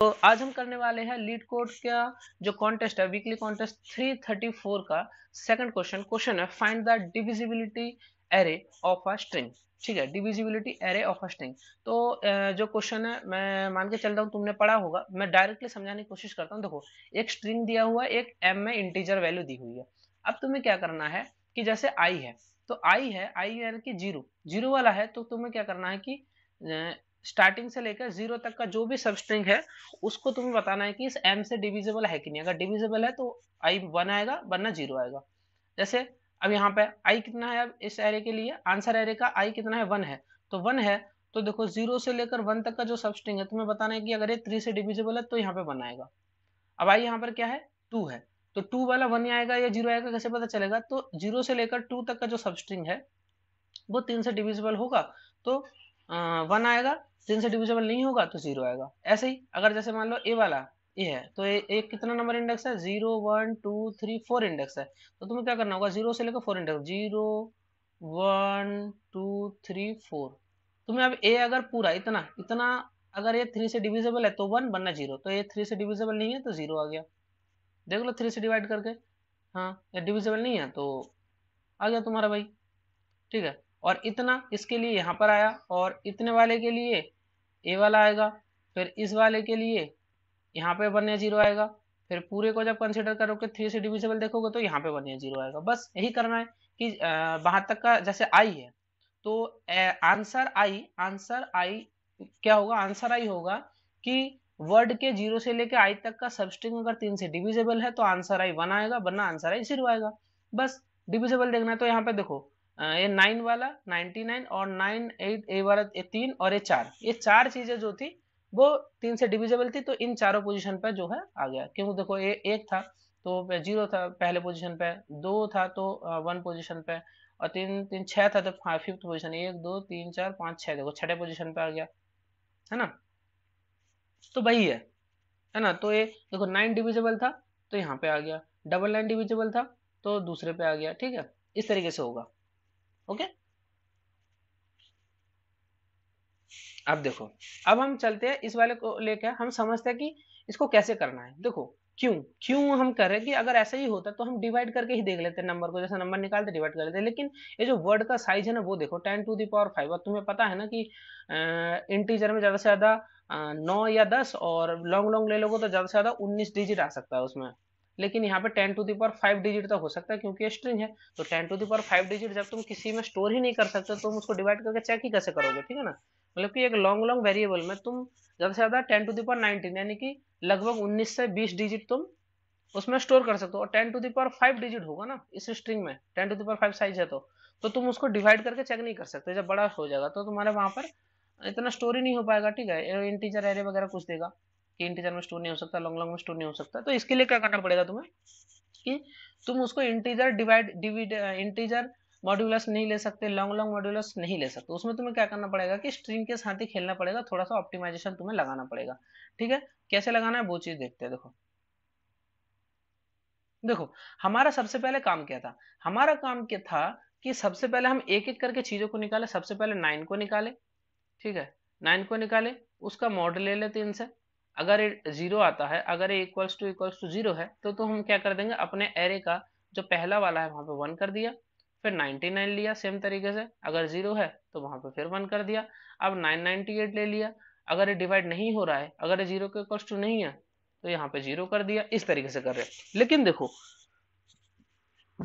तो आज हम करने वाले हैं लीड कोर्स का जो कॉन्टेस्ट है वीकली कॉन्टेस्ट 334 का सेकंड क्वेश्चन क्वेश्चन है find the divisibility array of a string ठीक है divisibility array of a string तो जो क्वेश्चन है मैं मान के चल रहा हूँ तुमने पढ़ा होगा मैं डायरेक्टली समझाने की कोशिश करता हूँ देखो एक स्ट्रिंग दिया हुआ है एक एम में इंटीजर वैल्यू दी हुई है अब तुम्हें क्या करना है कि जैसे आई है तो आई है आई यानी कि जीरो जीरो वाला है तो तुम्हें क्या करना है कि स्टार्टिंग से लेकर जीरो तक का जो भी सबस्ट्रिंग है उसको तुम्हें बताना है कि इस एम से डिविजिबल है कि नहीं अगर डिविजिबल है तो आई वन आएगा वरना जीरो आएगा जैसे अब यहाँ पे आई कितना है अब इस एरे के लिए आंसर एरे का आई कितना है वन है तो वन है तो देखो जीरो से लेकर वन तक का जो सबस्ट्रिंग है तुम्हें बताना है कि अगर ये थ्री से डिविजिबल है तो यहाँ पे वन आएगा अब आई यहाँ पर क्या है टू है तो टू वाला वन आएगा या जीरो आएगा कैसे पता चलेगा तो जीरो से लेकर टू तक का जो सबस्ट्रिंग है वो तीन से डिविजिबल होगा तो वन आएगा तीन से डिविजेबल नहीं होगा तो जीरो आएगा ऐसे ही अगर जैसे मान लो ए वाला ये है तो ए, ए कितना नंबर इंडेक्स है zero one two three four index है तो तुम्हें क्या करना होगा जीरो से लेकर four index zero one two three four तुम्हें अब ए अगर पूरा इतना इतना अगर ये थ्री से डिविजेबल है तो वन बनना जीरो तो ये थ्री से डिविजेबल नहीं है तो जीरो आ गया देख लो थ्री से डिवाइड करके हाँ ये डिविजेबल नहीं है तो आ गया तुम्हारा भाई ठीक है और इतना इसके लिए यहाँ पर आया और इतने वाले के लिए ए वाला आएगा फिर इस वाले के लिए यहाँ पे वन या जीरो आएगा फिर पूरे को जब कंसिडर करोगे थ्री से डिविजिबल देखोगे तो यहाँ पे वन या जीरो आएगा बस यही करना है कि वहां तक का जैसे आई है तो आंसर आई आंसर आई क्या होगा आंसर आई होगा कि वर्ड के जीरो से लेके आई तक का सबस्ट्रिंग अगर तीन से डिविजिबल है तो आंसर आई वन आएगा वरना आंसर आई जीरो आएगा बस डिविजिबल देखना है तो यहाँ पे देखो ये नाइन वाला नाइनटी नाइन और नाइन एट ए वाला ये तीन और ये चार ये चार चीजें जो थी वो तीन से डिविजिबल थी तो इन चारों पोजीशन पे जो है आ गया क्योंकि देखो ये एक था तो जीरो था पहले पोजीशन पे दो था तो वन पोजीशन पे और तीन तीन छह था तो फिफ्थ हाँ, पोजीशन एक दो तीन चार पाँच छह देखो छठे पोजीशन पे आ गया है ना तो वही है है ना तो ये देखो नाइन डिविजिबल था तो यहाँ पे आ गया डबल नाइन डिविजिबल था तो दूसरे पे आ गया ठीक है इस तरीके से होगा ओके अब देखो अब हम चलते हैं इस वाले को लेकर हम समझते हैं कि इसको कैसे करना है देखो क्यों क्यों हम हैं कि अगर ऐसा ही होता तो हम डिवाइड करके ही देख लेते नंबर को जैसे नंबर निकालते डिवाइड कर लेते लेकिन ये जो वर्ड का साइज है ना वो देखो टेन टू दावर फाइव और तुम्हें पता है ना कि इंटीजर में ज़्यादा से ज़्यादा नौ या दस और लॉन्ग लॉन्ग ले लोगों तो ज़्यादा से ज़्यादा उन्नीस डिजिट आ सकता है उसमें लेकिन यहाँ पे ten to the power five digit तक हो सकता है क्योंकि स्ट्रिंग है तो ten to the power five digit जब तुम किसी में स्टोर ही नहीं कर सकते तो तुम तो उसको डिवाइड करके चेक ही कैसे करोगे ठीक है ना मतलब कि एक लॉन्ग लॉन्ग वेरिएबल में तुम ज़्यादा से ज़्यादा टेन टू दावर नाइनटीन यानी कि लगभग उन्नीस से बीस डिजिट तुम उसमें स्टोर कर सकते हो और ten to the power five digit होगा ना इस स्ट्रिंग में ten to the power five size है तो तो तुम उसको डिवाइड करके चेक नहीं कर सकते जब बड़ा हो जाएगा तो तुम्हारे वहां पर इतना स्टोर ही नहीं हो पाएगा ठीक है इंटीजर एरे वगैरह कुछ देगा कि इंटीजर में स्टोर नहीं हो सकता लॉन्ग लॉन्ग में स्टोर नहीं हो सकता तो इसके लिए क्या करना पड़ेगा तुम्हें कि तुम उसको integer divide divide integer modulus नहीं ले सकते लॉन्ग लॉन्ग मॉड्यूलस नहीं ले सकते उसमें तुम्हें क्या करना पड़ेगा कि स्ट्रिंग के साथ ही खेलना पड़ेगा थोड़ा सा ऑप्टिमाइजेशन तुम्हें लगाना पड़ेगा ठीक है कैसे लगाना है वो चीज़ देखते हैं देखो देखो हमारा सबसे पहले काम क्या था हमारा काम क्या था कि सबसे पहले हम एक एक करके चीज़ों को निकाले सबसे पहले नाइन को निकाले ठीक है नाइन को निकाले उसका मॉडल ले लेते इनसे अगर ये जीरो आता है अगर equals to equals to zero है तो तो हम क्या कर देंगे अपने एरे का जो पहला वाला है वहां पे वन कर दिया फिर 99 लिया सेम तरीके से अगर जीरो है तो वहां पे फिर वन कर दिया अब 998 ले लिया अगर ये डिवाइड नहीं हो रहा है अगर जीरो के इक्वल्स टू नहीं है तो यहाँ पे जीरो कर दिया इस तरीके से कर रहे लेकिन देखो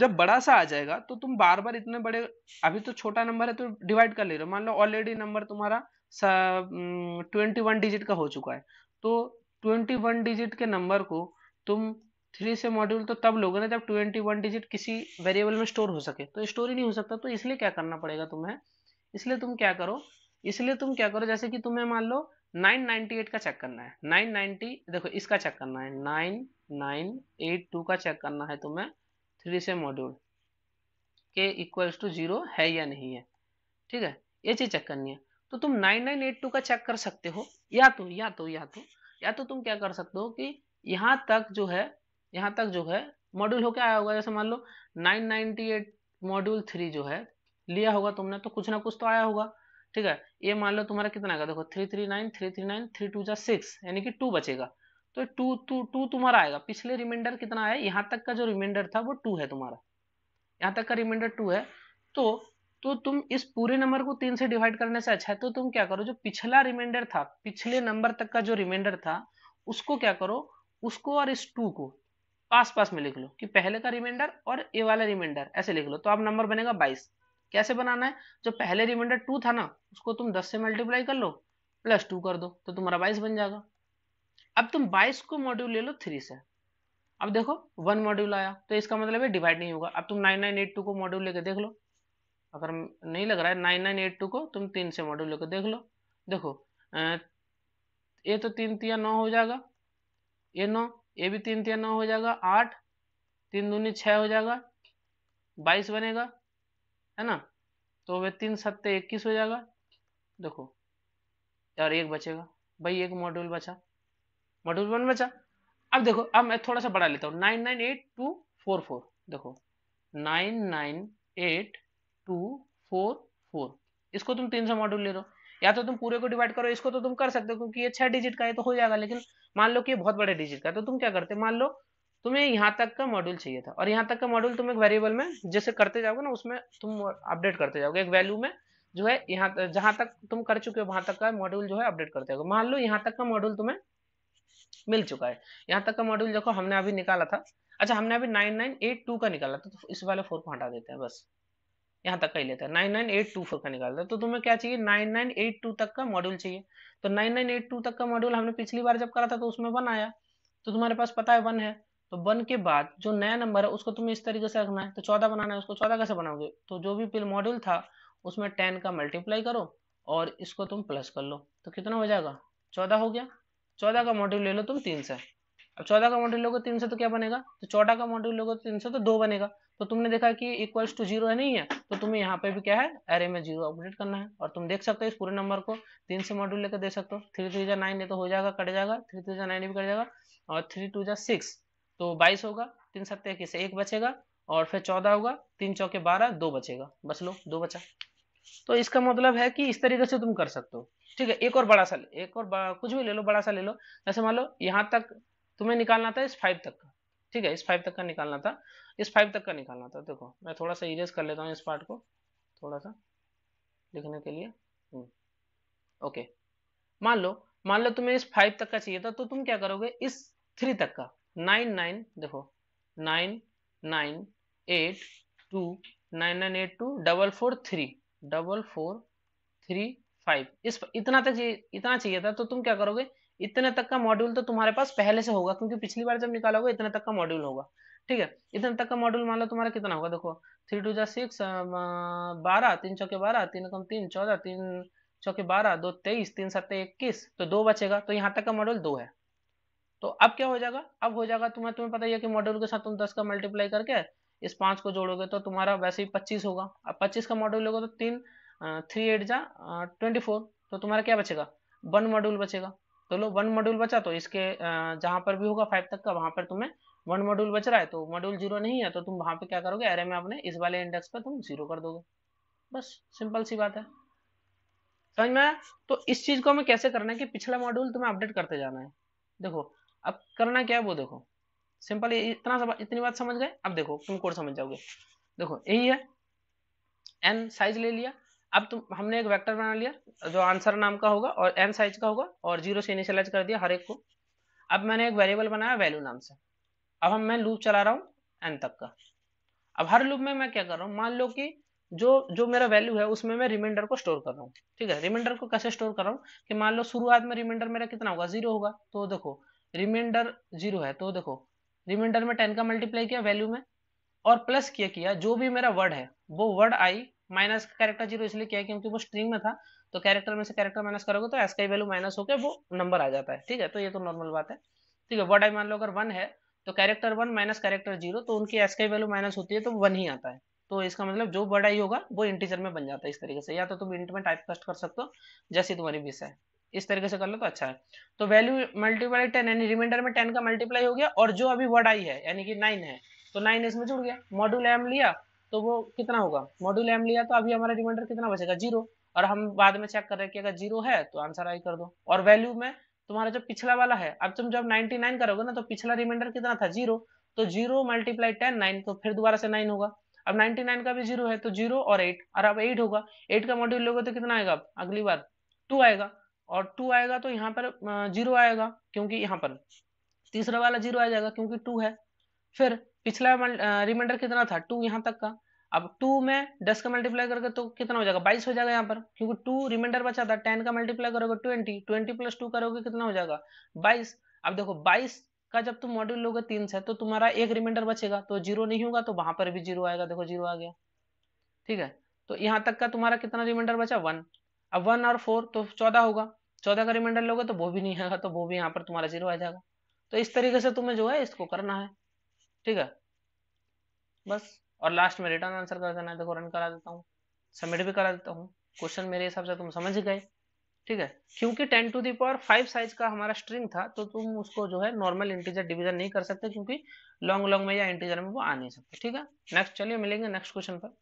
जब बड़ा सा आ जाएगा तो तुम बार बार इतने बड़े अभी तो छोटा नंबर है तो डिवाइड कर ले रहे हो मान लो ऑलरेडी नंबर तुम्हारा ट्वेंटी वन डिजिट का हो चुका है तो ट्वेंटी वन डिजिट के नंबर को तुम थ्री से मॉड्यूल तो तब लोगे ना जब 21 डिजिट किसी वेरिएबल में स्टोर हो सके तो स्टोर ही नहीं हो सकता तो इसलिए क्या करना पड़ेगा तुम्हें इसलिए तुम क्या करो इसलिए तुम क्या करो जैसे कि तुम्हें मान लो 998 का चेक करना है 990 देखो इसका चेक करना है 9982 का चेक करना है तुम्हें थ्री से मॉड्यूल के इक्वल्स टू जीरो है या नहीं है ठीक है ये चीज़ चेक करनी है तो तुम नाइन नाइन एट टू का चेक कर सकते हो या तो या तो या तो या तो तुम क्या कर सकते हो कि यहाँ तक जो है यहाँ तक जो है मॉड्यूल होके आया होगा जैसे मान लो nine ninety eight module three जो है लिया होगा तुमने तो कुछ ना कुछ तो आया होगा ठीक है ये मान लो तुम्हारा कितना आएगा देखो three three nine three three nine three two जा सिक्स यानी कि टू बचेगा तो टू टू टू तुम्हारा आएगा पिछले रिमाइंडर कितना आया यहाँ तक का जो रिमाइंडर था वो टू है तुम्हारा यहाँ तक का रिमाइंडर टू है तो तो तुम इस पूरे नंबर को तीन से डिवाइड करने से अच्छा है तो तुम क्या करो जो पिछला रिमाइंडर था पिछले नंबर तक का जो रिमाइंडर था उसको क्या करो उसको और इस टू को पास पास में लिख लो कि पहले का रिमाइंडर और ए वाला रिमाइंडर ऐसे लिख लो तो अब नंबर बनेगा बाईस कैसे बनाना है जो पहले रिमाइंडर टू था ना उसको तुम दस से मल्टीप्लाई कर लो प्लस टू कर दो तो तुम्हारा बाईस बन जाएगा अब तुम बाईस को मॉड्यूल ले लो थ्री से अब देखो वन मॉड्यूल आया तो इसका मतलब है डिवाइड नहीं होगा अब तुम नाइन नाइन एट टू को मॉड्यूल लेके देख लो अगर नहीं लग रहा है नाइन नाइन एट टू को तुम तीन से मॉड्यूल लेकर देख लो देखो ये तो तीन तिया नौ हो जाएगा ये नौ ये भी तीन तिया नौ हो जाएगा आठ तीन दूनी छः हो जाएगा बाईस बनेगा है ना तो वे तीन सत्ते इक्कीस हो जाएगा देखो और एक बचेगा भाई एक मॉड्यूल बचा मॉड्यूल वन बचा अब देखो अब मैं थोड़ा सा बढ़ा लेता हूँ nine nine eight two four four देखो nine nine eight two four four इसको तुम तीन सौ मॉड्यूल ले लो या तो तुम पूरे को डिवाइड करो इसको तो तुम कर सकते हो क्योंकि ये छह डिजिट का है तो हो जाएगा लेकिन मान लो कि ये बहुत बड़े डिजिट का है तो तुम क्या करते मान लो तुम्हें यहाँ तक का मॉड्यूल चाहिए था और यहाँ तक का मॉड्यूल तुम एक वेरिएबल में जैसे करते जाओगे ना उसमें तुम अपडेट करते जाओगे एक वैल्यू में जो है यहाँ जहां तक तुम कर चुके हो वहां तक का मॉड्यूल जो है अपडेट करते जाओगे मान लो यहाँ तक का मॉड्यूल तुम्हें मिल चुका है यहाँ तक का मॉड्यूल देखो हमने अभी निकाला था अच्छा हमने अभी नाइन नाइन एट टू का निकाला था तो इस वाले फोर को हटा देते हैं बस यहाँ तक का ही लेता है nine nine eight two four का निकालता है तो तुम्हें क्या चाहिए नाइन नाइन एट टू तक का मॉड्यूल चाहिए तो नाइन नाइन एट टू तक का मॉड्यूल हमने पिछली बार जब करा था तो उसमें वन आया तो तुम्हारे पास पता है वन है तो वन के बाद जो नया नंबर है उसको तुम्हें इस तरीके से रखना है तो चौदह बनाना है उसको चौदह कैसे बनाओगे तो जो भी पिल मॉड्यूल था उसमें टेन का मल्टीप्लाई करो और इसको तुम प्लस कर लो तो कितना हो जाएगा चौदह हो गया चौदह का मॉड्यूल ले लो तुम तीन से और चौदह का मॉड्यूल लोगे तीन सौ तो क्या बनेगा तो चौदह का मॉड्यूल लोगे तीन सौ तो दो बनेगा तो तुमने देखा कि इक्वल्स टू जीरो है नहीं है तो तुम्हें यहाँ पे भी क्या है एरे में जीरो अपडेट करना है और तुम देख सकते हो इस पूरे नंबर को तीन से मॉड्यूल लेकर दे सकते हो थ्री थ्री जा नाइन ये तो हो जाएगा कट जाएगा थ्री थ्री जा नाइन भी कट जाएगा और थ्री टू जा सिक्स तो बाईस होगा तीन सत्य इक्कीस एक बचेगा और फिर चौदह होगा तीन चौके बारह दो बचेगा बस लो दो बचा तो इसका मतलब है कि इस तरीके से तुम कर सकते हो ठीक है एक और बड़ा सा एक और कुछ भी ले लो बड़ा सा ले लो जैसे मान लो यहाँ तक तुम्हें निकालना था इस फाइव तक का ठीक है इस फाइव तक का निकालना था इस फाइव तक का निकालना था देखो मैं थोड़ा सा इरेज कर लेता हूँ इस पार्ट को थोड़ा सा लिखने के लिए ओके हम्म, मान लो मान लो तुम्हें इस फाइव तक का चाहिए था तो तुम क्या करोगे इस थ्री तक का नाइन नाइन देखो nine nine eight two nine nine eight two double four three double four three five इस इतना तक इतना चाहिए था तो तुम क्या करोगे इतने तक का मॉड्यूल तो तुम्हारे पास पहले से होगा क्योंकि पिछली बार जब निकालोगे इतने तक का मॉड्यूल होगा ठीक है इतने तक का मॉड्यूल मान लो तुम्हारा कितना होगा देखो थ्री टू जा सिक्स बारह तीन चौके बारह तीन कम तीन चौदह तीन चौके बारह दो तेईस तीन सत्ते इक्कीस तो दो बचेगा तो यहाँ तक का मॉड्यूल दो है तो अब क्या हो जाएगा अब हो जाएगा तुम्हें तुम्हें पता ही है कि मॉड्यूल के साथ तुम दस का मल्टीप्लाई करके इस पांच को जोड़ोगे तो तुम्हारा वैसे ही पच्चीस होगा अब पच्चीस का मॉड्यूल होगा तो तीन थ्री uh, एट जा ट्वेंटी uh, फोर तो तुम्हारा क्या बचेगा वन मॉड्यूल बचेगा तो लो वन मॉड्यूल बचा तो इसके जहां पर भी होगा फाइव तक का वहां पर तुम्हें वन मॉड्यूल बच रहा है तो मॉड्यूल जीरो नहीं है तो तुम वहां पे क्या करोगे एरे में अपने इस वाले इंडेक्स पर तुम जीरो कर दोगे बस सिंपल सी बात है समझ में आया तो इस चीज को हमें कैसे करना है कि पिछला मॉड्यूल तुम्हें अपडेट करते जाना है देखो अब करना क्या है वो देखो सिंपल इतना सब इतनी बात समझ गए अब देखो तुम कोड समझ जाओगे देखो यही है एन साइज ले लिया अब तुम हमने एक वेक्टर बना लिया जो आंसर नाम का होगा और एन साइज का होगा और जीरो से इनिशियलाइज कर दिया हर एक को अब मैंने एक वेरिएबल बनाया वैल्यू नाम से अब हम मैं लूप चला रहा हूँ एन तक का अब हर लूप में मैं क्या कर रहा हूँ मान लो कि जो जो मेरा वैल्यू है उसमें मैं रिमाइंडर को स्टोर कर रहा हूँ ठीक है रिमाइंडर को कैसे स्टोर कर रहा हूँ कि मान लो शुरुआत में रिमाइंडर मेरा कितना होगा जीरो होगा तो देखो रिमाइंडर जीरो है तो देखो रिमाइंडर में टेन का मल्टीप्लाई किया वैल्यू में और प्लस किया किया जो भी मेरा वर्ड है वो वर्ड आई माइनस का कैरेक्टर जीरो इसलिए किया क्योंकि वो स्ट्रिंग में था तो कैरेक्टर में से कैरेक्टर माइनस करोगे तो एस का वैल्यू माइनस होकर वो नंबर आ जाता है ठीक है तो ये तो नॉर्मल बात है ठीक है वर्ड आई मान लो अगर वन है तो character one minus character zero तो उनकी एस का वैल्यू माइनस होती है तो वन ही आता है तो इसका मतलब जो वर्ड आई होगा वो इंटीजर में बन जाता है इस तरीके से या तो तुम इंट में टाइप कस्ट कर सकते हो जैसी तुम्हारी विषय है इस तरीके से कर लो तो अच्छा है तो वैल्यू मल्टीप्लाई टेन यानी रिमाइंडर में टेन का मल्टीप्लाई हो गया और जो अभी वर्ड आई है यानी कि नाइन है तो नाइन इसमें जुड़ गया मॉड्यूल एम लिया तो वो कितना होगा मॉड्यूल एम लिया तो अभी हमारा रिमाइंडर कितना बचेगा जीरो और हम बाद में चेक कर रहे हैं कि अगर जीरो है तो आंसर आई कर दो और वैल्यू में तुम्हारा जो पिछला वाला है अब तुम जब 99 करोगे ना तो पिछला रिमाइंडर कितना था जीरो तो जीरो मल्टीप्लाई टेन नाइन तो फिर दोबारा से नाइन होगा अब 99 का भी जीरो है तो जीरो और एट और अब एट होगा एट का मॉड्यूल लोगे तो कितना आएगा अगली बार टू आएगा और टू आएगा तो यहाँ पर जीरो आएगा क्योंकि यहाँ पर तीसरा वाला जीरो आ जाएगा क्योंकि टू है फिर पिछला रिमाइंडर कितना था टू यहाँ तक का अब टू में दस का मल्टीप्लाई करके तो कितना हो जाएगा बाईस हो जाएगा यहाँ पर क्योंकि टू रिमाइंडर बचा था टेन का मल्टीप्लाई करोगे ट्वेंटी ट्वेंटी प्लस टू करोगे कितना हो जाएगा बाईस अब देखो बाईस का जब तुम मॉड्यूल लोगे तीन से तो तुम्हारा एक रिमाइंडर बचेगा तो जीरो नहीं होगा तो वहां पर भी जीरो आएगा देखो जीरो आ गया ठीक है तो यहाँ तक का तुम्हारा कितना रिमाइंडर बचा वन अब वन और फोर तो चौदह होगा चौदह का रिमाइंडर लोगे तो वो भी नहीं आएगा तो वो भी यहाँ पर तुम्हारा जीरो आ जाएगा तो इस तरीके से तुम्हें जो है इसको करना है ठीक है बस और लास्ट में रिटर्न आंसर कर देना है देखो रन करा देता हूँ सबमिट भी करा देता हूँ क्वेश्चन मेरे हिसाब से तुम समझ गए ठीक है क्योंकि ten to the power five size का हमारा स्ट्रिंग था तो तुम उसको जो है नॉर्मल इंटीजर डिवीजन नहीं कर सकते क्योंकि लॉन्ग लॉन्ग में या इंटीजर में वो आ नहीं सकते ठीक है नेक्स्ट चलिए मिलेंगे नेक्स्ट क्वेश्चन पर